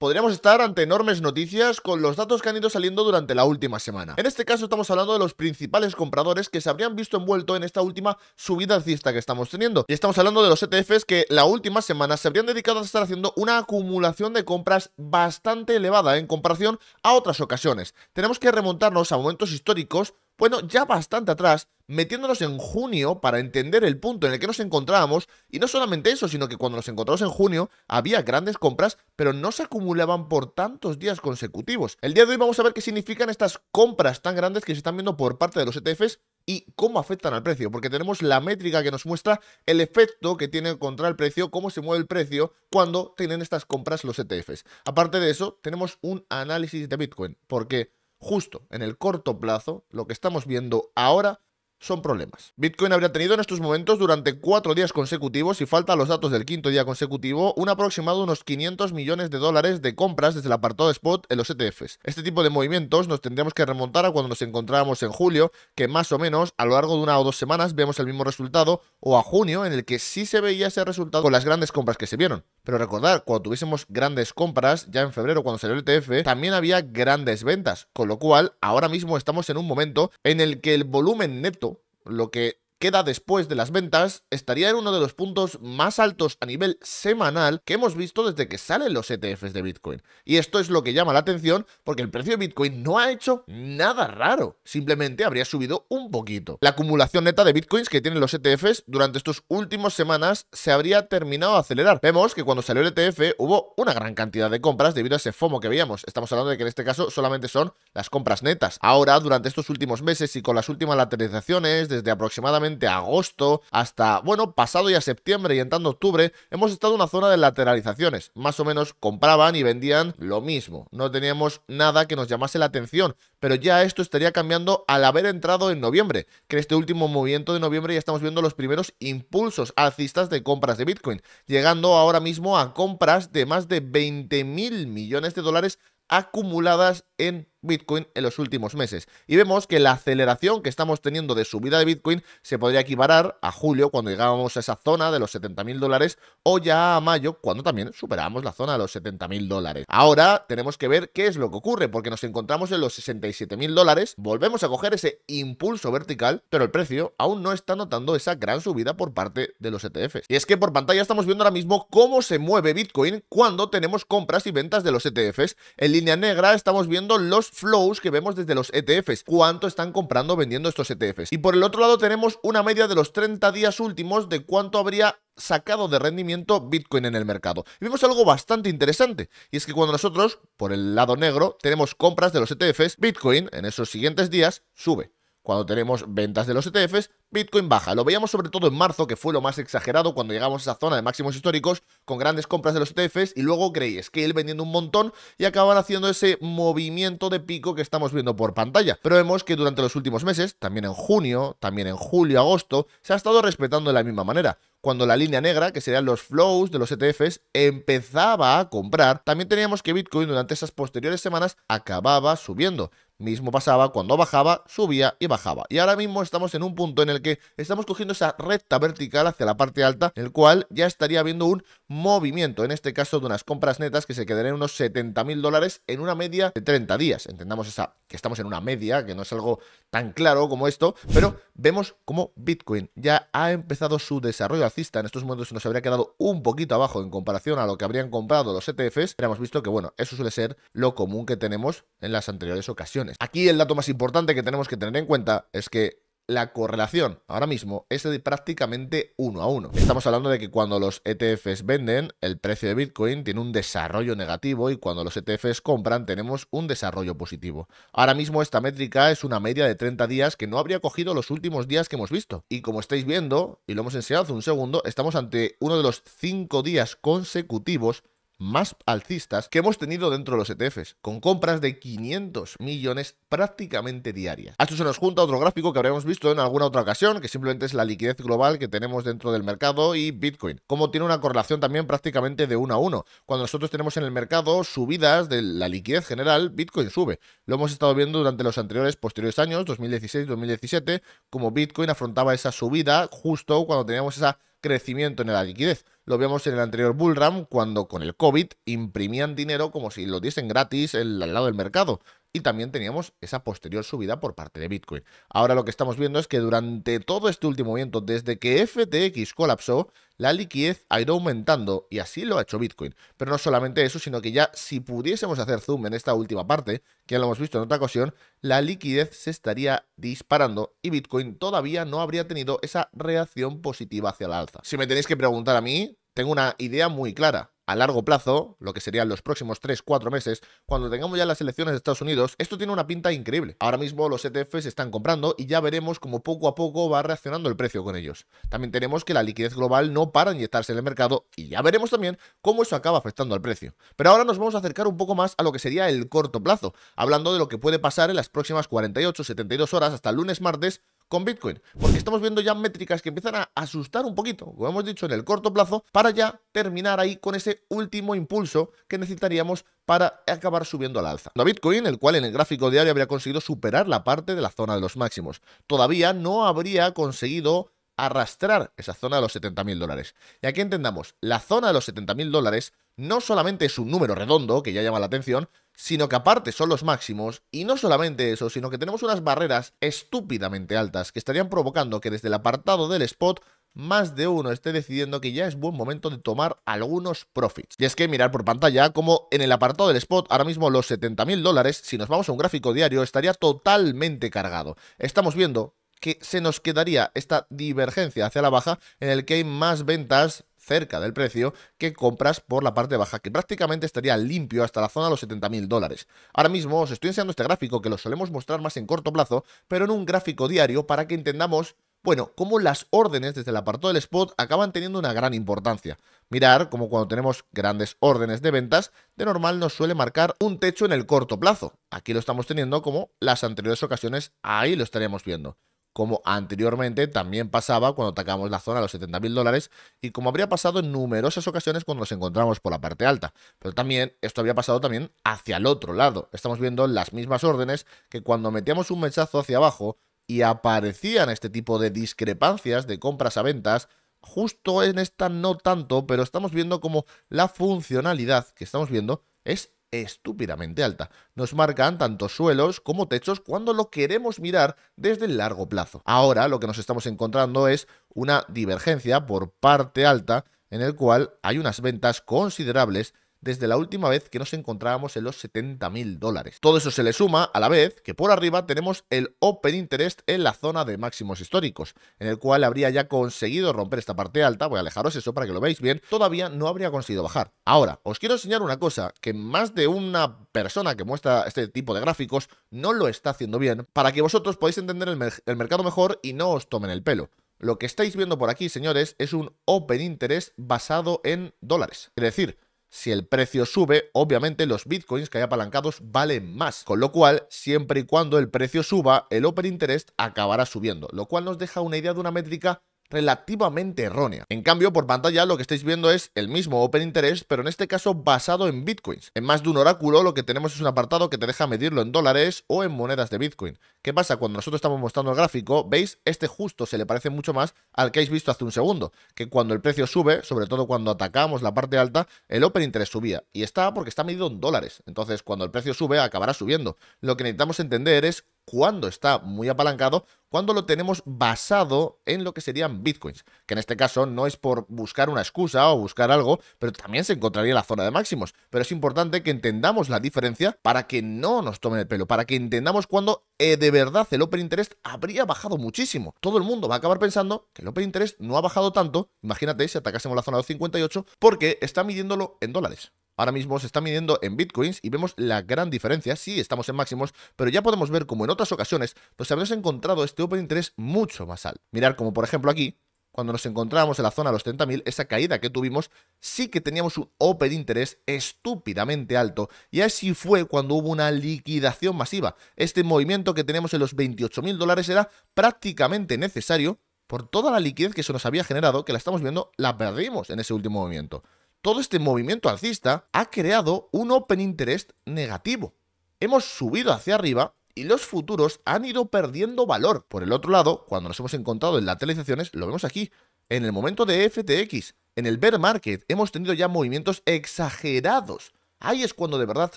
podríamos estar ante enormes noticias con los datos que han ido saliendo durante la última semana. En este caso estamos hablando de los principales compradores que se habrían visto envuelto en esta última subida alcista que estamos teniendo. Y estamos hablando de los ETFs que la última semana se habrían dedicado a estar haciendo una acumulación de compras bastante elevada en comparación a otras ocasiones. Tenemos que remontarnos a momentos históricos bueno, ya bastante atrás, metiéndonos en junio para entender el punto en el que nos encontrábamos, y no solamente eso, sino que cuando nos encontramos en junio había grandes compras, pero no se acumulaban por tantos días consecutivos. El día de hoy vamos a ver qué significan estas compras tan grandes que se están viendo por parte de los ETFs y cómo afectan al precio, porque tenemos la métrica que nos muestra el efecto que tiene contra el precio, cómo se mueve el precio cuando tienen estas compras los ETFs. Aparte de eso, tenemos un análisis de Bitcoin, porque justo en el corto plazo, lo que estamos viendo ahora son problemas. Bitcoin habría tenido en estos momentos durante cuatro días consecutivos y falta los datos del quinto día consecutivo un aproximado de unos 500 millones de dólares de compras desde el apartado spot en los ETFs. Este tipo de movimientos nos tendríamos que remontar a cuando nos encontrábamos en julio, que más o menos a lo largo de una o dos semanas vemos el mismo resultado, o a junio en el que sí se veía ese resultado con las grandes compras que se vieron. Pero recordar, cuando tuviésemos grandes compras, ya en febrero cuando salió el ETF, también había grandes ventas, con lo cual ahora mismo estamos en un momento en el que el volumen neto lo que queda después de las ventas, estaría en uno de los puntos más altos a nivel semanal que hemos visto desde que salen los ETFs de Bitcoin. Y esto es lo que llama la atención porque el precio de Bitcoin no ha hecho nada raro, simplemente habría subido un poquito. La acumulación neta de Bitcoins que tienen los ETFs durante estos últimos semanas se habría terminado de acelerar. Vemos que cuando salió el ETF hubo una gran cantidad de compras debido a ese FOMO que veíamos. Estamos hablando de que en este caso solamente son las compras netas. Ahora, durante estos últimos meses y con las últimas lateralizaciones, desde aproximadamente agosto hasta, bueno, pasado ya septiembre y entrando octubre, hemos estado en una zona de lateralizaciones. Más o menos compraban y vendían lo mismo. No teníamos nada que nos llamase la atención, pero ya esto estaría cambiando al haber entrado en noviembre, que en este último movimiento de noviembre ya estamos viendo los primeros impulsos alcistas de compras de Bitcoin, llegando ahora mismo a compras de más de 20 mil millones de dólares acumuladas en Bitcoin en los últimos meses. Y vemos que la aceleración que estamos teniendo de subida de Bitcoin se podría equiparar a julio, cuando llegábamos a esa zona de los 70.000 dólares, o ya a mayo, cuando también superábamos la zona de los 70.000 dólares. Ahora tenemos que ver qué es lo que ocurre, porque nos encontramos en los 67.000 dólares, volvemos a coger ese impulso vertical, pero el precio aún no está notando esa gran subida por parte de los ETFs. Y es que por pantalla estamos viendo ahora mismo cómo se mueve Bitcoin cuando tenemos compras y ventas de los ETFs. En línea negra estamos viendo los flows que vemos desde los ETFs, cuánto están comprando vendiendo estos ETFs. Y por el otro lado tenemos una media de los 30 días últimos de cuánto habría sacado de rendimiento Bitcoin en el mercado. Y vemos algo bastante interesante, y es que cuando nosotros, por el lado negro, tenemos compras de los ETFs, Bitcoin en esos siguientes días sube cuando tenemos ventas de los ETFs, Bitcoin baja. Lo veíamos sobre todo en marzo, que fue lo más exagerado cuando llegamos a esa zona de máximos históricos, con grandes compras de los ETFs y luego que él vendiendo un montón y acaban haciendo ese movimiento de pico que estamos viendo por pantalla. Pero vemos que durante los últimos meses, también en junio, también en julio, agosto, se ha estado respetando de la misma manera cuando la línea negra, que serían los flows de los ETFs, empezaba a comprar, también teníamos que Bitcoin durante esas posteriores semanas acababa subiendo. Mismo pasaba cuando bajaba, subía y bajaba. Y ahora mismo estamos en un punto en el que estamos cogiendo esa recta vertical hacia la parte alta, en el cual ya estaría habiendo un movimiento, en este caso de unas compras netas que se quedarían unos 70.000 mil dólares en una media de 30 días. Entendamos esa que estamos en una media, que no es algo tan claro como esto, pero vemos cómo Bitcoin ya ha empezado su desarrollo alcista. En estos momentos nos habría quedado un poquito abajo en comparación a lo que habrían comprado los ETFs, pero hemos visto que, bueno, eso suele ser lo común que tenemos en las anteriores ocasiones. Aquí el dato más importante que tenemos que tener en cuenta es que la correlación ahora mismo es de prácticamente uno a uno. Estamos hablando de que cuando los ETFs venden, el precio de Bitcoin tiene un desarrollo negativo y cuando los ETFs compran tenemos un desarrollo positivo. Ahora mismo esta métrica es una media de 30 días que no habría cogido los últimos días que hemos visto. Y como estáis viendo, y lo hemos enseñado hace un segundo, estamos ante uno de los 5 días consecutivos más alcistas que hemos tenido dentro de los ETFs, con compras de 500 millones prácticamente diarias. A esto se nos junta otro gráfico que habríamos visto en alguna otra ocasión, que simplemente es la liquidez global que tenemos dentro del mercado y Bitcoin, como tiene una correlación también prácticamente de uno a uno. Cuando nosotros tenemos en el mercado subidas de la liquidez general, Bitcoin sube. Lo hemos estado viendo durante los anteriores, posteriores años, 2016-2017, como Bitcoin afrontaba esa subida justo cuando teníamos esa crecimiento en la liquidez. Lo vemos en el anterior bullram cuando con el COVID imprimían dinero como si lo diesen gratis al lado del mercado y también teníamos esa posterior subida por parte de Bitcoin. Ahora lo que estamos viendo es que durante todo este último momento, desde que FTX colapsó, la liquidez ha ido aumentando y así lo ha hecho Bitcoin. Pero no solamente eso, sino que ya si pudiésemos hacer zoom en esta última parte, que ya lo hemos visto en otra ocasión, la liquidez se estaría disparando y Bitcoin todavía no habría tenido esa reacción positiva hacia la alza. Si me tenéis que preguntar a mí, tengo una idea muy clara a largo plazo, lo que serían los próximos 3-4 meses, cuando tengamos ya las elecciones de Estados Unidos, esto tiene una pinta increíble. Ahora mismo los ETFs están comprando y ya veremos cómo poco a poco va reaccionando el precio con ellos. También tenemos que la liquidez global no para inyectarse en el mercado y ya veremos también cómo eso acaba afectando al precio. Pero ahora nos vamos a acercar un poco más a lo que sería el corto plazo, hablando de lo que puede pasar en las próximas 48-72 horas hasta el lunes martes con Bitcoin, porque estamos viendo ya métricas que empiezan a asustar un poquito, como hemos dicho, en el corto plazo, para ya terminar ahí con ese último impulso que necesitaríamos para acabar subiendo al alza. La Bitcoin, el cual en el gráfico diario habría conseguido superar la parte de la zona de los máximos, todavía no habría conseguido arrastrar esa zona de los 70.000 dólares. Y aquí entendamos, la zona de los 70.000 dólares no solamente es un número redondo, que ya llama la atención, sino que aparte son los máximos, y no solamente eso, sino que tenemos unas barreras estúpidamente altas, que estarían provocando que desde el apartado del spot más de uno esté decidiendo que ya es buen momento de tomar algunos profits. Y es que mirar por pantalla como en el apartado del spot, ahora mismo los 70.000 dólares, si nos vamos a un gráfico diario, estaría totalmente cargado. Estamos viendo que se nos quedaría esta divergencia hacia la baja en el que hay más ventas cerca del precio que compras por la parte baja, que prácticamente estaría limpio hasta la zona de los 70.000 dólares. Ahora mismo os estoy enseñando este gráfico que lo solemos mostrar más en corto plazo, pero en un gráfico diario para que entendamos bueno, cómo las órdenes desde el apartado del spot acaban teniendo una gran importancia. Mirar como cuando tenemos grandes órdenes de ventas, de normal nos suele marcar un techo en el corto plazo. Aquí lo estamos teniendo como las anteriores ocasiones, ahí lo estaríamos viendo como anteriormente también pasaba cuando atacamos la zona de los 70.000 dólares y como habría pasado en numerosas ocasiones cuando nos encontramos por la parte alta. Pero también esto había pasado también hacia el otro lado. Estamos viendo las mismas órdenes que cuando metíamos un mechazo hacia abajo y aparecían este tipo de discrepancias de compras a ventas, justo en esta no tanto, pero estamos viendo como la funcionalidad que estamos viendo es estúpidamente alta. Nos marcan tanto suelos como techos cuando lo queremos mirar desde el largo plazo. Ahora lo que nos estamos encontrando es una divergencia por parte alta en el cual hay unas ventas considerables desde la última vez que nos encontrábamos en los 70.000 dólares. Todo eso se le suma a la vez que por arriba tenemos el Open Interest en la zona de máximos históricos, en el cual habría ya conseguido romper esta parte alta, voy a alejaros eso para que lo veáis bien, todavía no habría conseguido bajar. Ahora, os quiero enseñar una cosa que más de una persona que muestra este tipo de gráficos no lo está haciendo bien, para que vosotros podáis entender el, mercado mejor y no os tomen el pelo. Lo que estáis viendo por aquí, señores, es un Open Interest basado en dólares. Es decir, si el precio sube, obviamente los bitcoins que hay apalancados valen más, con lo cual, siempre y cuando el precio suba, el open interest acabará subiendo, lo cual nos deja una idea de una métrica relativamente errónea. En cambio, por pantalla lo que estáis viendo es el mismo Open Interest, pero en este caso basado en bitcoins. En más de un oráculo lo que tenemos es un apartado que te deja medirlo en dólares o en monedas de bitcoin. ¿Qué pasa? Cuando nosotros estamos mostrando el gráfico, veis, este justo se le parece mucho más al que habéis visto hace un segundo, que cuando el precio sube, sobre todo cuando atacamos la parte alta, el Open Interest subía. Y está porque está medido en dólares. Entonces, cuando el precio sube, acabará subiendo. Lo que necesitamos entender es cuando está muy apalancado, cuando lo tenemos basado en lo que serían bitcoins, que en este caso no es por buscar una excusa o buscar algo, pero también se encontraría en la zona de máximos. Pero es importante que entendamos la diferencia para que no nos tomen el pelo, para que entendamos cuando eh, de verdad el Open Interest habría bajado muchísimo. Todo el mundo va a acabar pensando que el Open Interest no ha bajado tanto, imagínate si atacásemos la zona de 58, porque está midiéndolo en dólares ahora mismo se está midiendo en bitcoins y vemos la gran diferencia. Sí, estamos en máximos, pero ya podemos ver como en otras ocasiones nos pues habíamos encontrado este open interest mucho más alto. Mirar como por ejemplo aquí, cuando nos encontrábamos en la zona de los 30.000, esa caída que tuvimos, sí que teníamos un open interés estúpidamente alto. Y así fue cuando hubo una liquidación masiva. Este movimiento que tenemos en los 28.000 dólares era prácticamente necesario por toda la liquidez que se nos había generado, que la estamos viendo, la perdimos en ese último movimiento todo este movimiento alcista ha creado un open interest negativo. Hemos subido hacia arriba y los futuros han ido perdiendo valor. Por el otro lado, cuando nos hemos encontrado en lateralizaciones, lo vemos aquí. En el momento de FTX, en el bear market, hemos tenido ya movimientos exagerados Ahí es cuando de verdad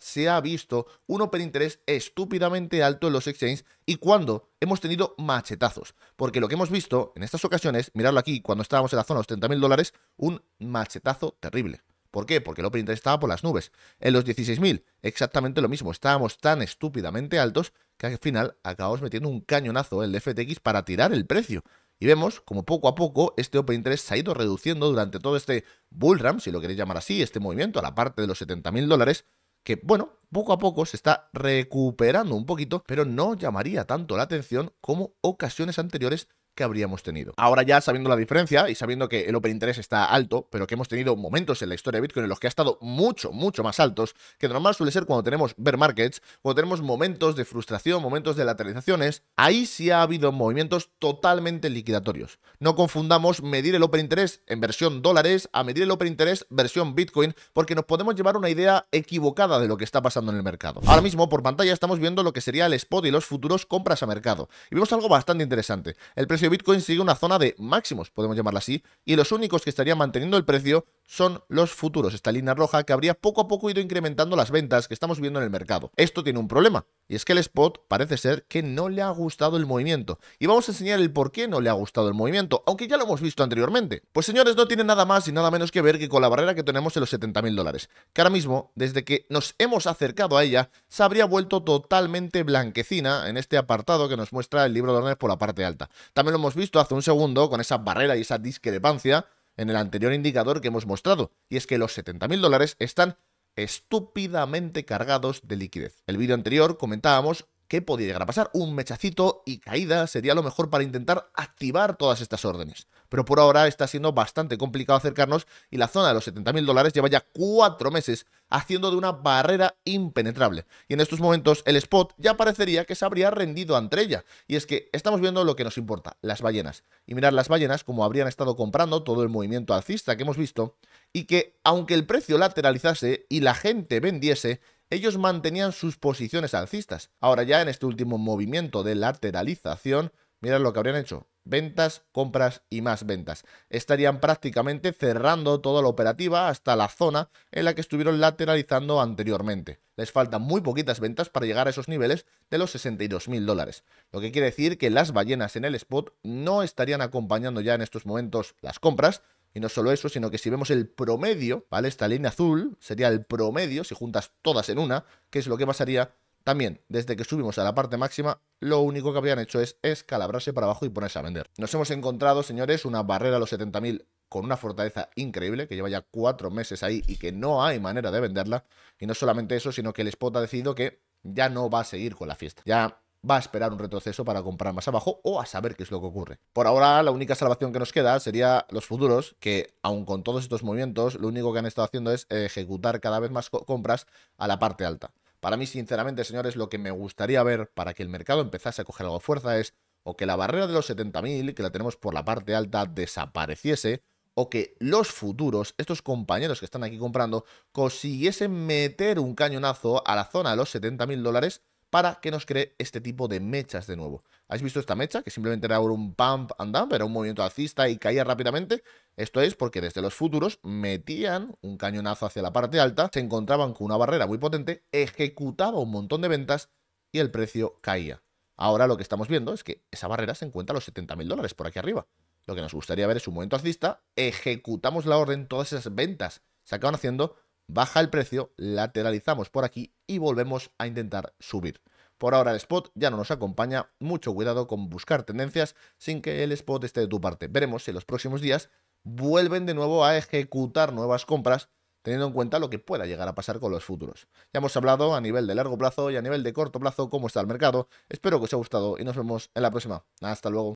se ha visto un open interest estúpidamente alto en los exchanges y cuando hemos tenido machetazos. Porque lo que hemos visto en estas ocasiones, mirarlo aquí, cuando estábamos en la zona de los 30.000 dólares, un machetazo terrible. ¿Por qué? Porque el open interest estaba por las nubes. En los 16.000, exactamente lo mismo. Estábamos tan estúpidamente altos que al final acabamos metiendo un cañonazo en el FTX para tirar el precio. Y vemos como poco a poco este open interest se ha ido reduciendo durante todo este bullram, si lo queréis llamar así, este movimiento a la parte de los 70.000 dólares, que bueno, poco a poco se está recuperando un poquito, pero no llamaría tanto la atención como ocasiones anteriores que habríamos tenido. Ahora ya sabiendo la diferencia y sabiendo que el open interest está alto, pero que hemos tenido momentos en la historia de Bitcoin en los que ha estado mucho, mucho más altos, que normal suele ser cuando tenemos bear markets, cuando tenemos momentos de frustración, momentos de lateralizaciones, ahí sí ha habido movimientos totalmente liquidatorios. No confundamos medir el open interest en versión dólares a medir el open interest versión Bitcoin, porque nos podemos llevar una idea equivocada de lo que está pasando en el mercado. Ahora mismo por pantalla estamos viendo lo que sería el spot y los futuros compras a mercado. Y vemos algo bastante interesante. El precio Bitcoin sigue una zona de máximos, podemos llamarla así, y los únicos que estarían manteniendo el precio son los futuros, esta línea roja que habría poco a poco ido incrementando las ventas que estamos viendo en el mercado. Esto tiene un problema, y es que el spot parece ser que no le ha gustado el movimiento. Y vamos a enseñar el por qué no le ha gustado el movimiento, aunque ya lo hemos visto anteriormente. Pues señores, no tiene nada más y nada menos que ver que con la barrera que tenemos en los 70.000 dólares. Que ahora mismo, desde que nos hemos acercado a ella, se habría vuelto totalmente blanquecina en este apartado que nos muestra el libro de órdenes por la parte alta. También lo hemos visto hace un segundo con esa barrera y esa discrepancia en el anterior indicador que hemos mostrado. Y es que los 70.000 dólares están estúpidamente cargados de liquidez. El vídeo anterior comentábamos ¿Qué podría llegar a pasar. Un mechacito y caída sería lo mejor para intentar activar todas estas órdenes. Pero por ahora está siendo bastante complicado acercarnos y la zona de los 70.000 dólares lleva ya cuatro meses haciendo de una barrera impenetrable. Y en estos momentos el spot ya parecería que se habría rendido ante ella. Y es que estamos viendo lo que nos importa, las ballenas. Y mirar las ballenas como habrían estado comprando todo el movimiento alcista que hemos visto y que aunque el precio lateralizase y la gente vendiese, ellos mantenían sus posiciones alcistas. Ahora ya en este último movimiento de lateralización, mirad lo que habrían hecho. Ventas, compras y más ventas. Estarían prácticamente cerrando toda la operativa hasta la zona en la que estuvieron lateralizando anteriormente. Les faltan muy poquitas ventas para llegar a esos niveles de los 62.000 dólares. Lo que quiere decir que las ballenas en el spot no estarían acompañando ya en estos momentos las compras, y no solo eso, sino que si vemos el promedio, ¿vale? Esta línea azul sería el promedio, si juntas todas en una, que es lo que pasaría también, desde que subimos a la parte máxima, lo único que habrían hecho es escalabrarse para abajo y ponerse a vender. Nos hemos encontrado, señores, una barrera a los 70.000 con una fortaleza increíble, que lleva ya cuatro meses ahí y que no hay manera de venderla. Y no solamente eso, sino que el spot ha decidido que ya no va a seguir con la fiesta. Ya va a esperar un retroceso para comprar más abajo o a saber qué es lo que ocurre. Por ahora, la única salvación que nos queda sería los futuros, que aun con todos estos movimientos, lo único que han estado haciendo es ejecutar cada vez más compras a la parte alta. Para mí, sinceramente, señores, lo que me gustaría ver para que el mercado empezase a coger algo de fuerza es o que la barrera de los 70.000, que la tenemos por la parte alta, desapareciese, o que los futuros, estos compañeros que están aquí comprando, consiguiesen meter un cañonazo a la zona de los 70.000 dólares para que nos cree este tipo de mechas de nuevo. ¿Habéis visto esta mecha? Que simplemente era un pump and dump, era un movimiento alcista y caía rápidamente. Esto es porque desde los futuros metían un cañonazo hacia la parte alta, se encontraban con una barrera muy potente, ejecutaba un montón de ventas y el precio caía. Ahora lo que estamos viendo es que esa barrera se encuentra a los 70.000 dólares por aquí arriba. Lo que nos gustaría ver es un movimiento alcista, ejecutamos la orden, todas esas ventas se acaban haciendo baja el precio, lateralizamos por aquí y volvemos a intentar subir. Por ahora el spot ya no nos acompaña, mucho cuidado con buscar tendencias sin que el spot esté de tu parte. Veremos si en los próximos días vuelven de nuevo a ejecutar nuevas compras teniendo en cuenta lo que pueda llegar a pasar con los futuros. Ya hemos hablado a nivel de largo plazo y a nivel de corto plazo cómo está el mercado. Espero que os haya gustado y nos vemos en la próxima. Hasta luego.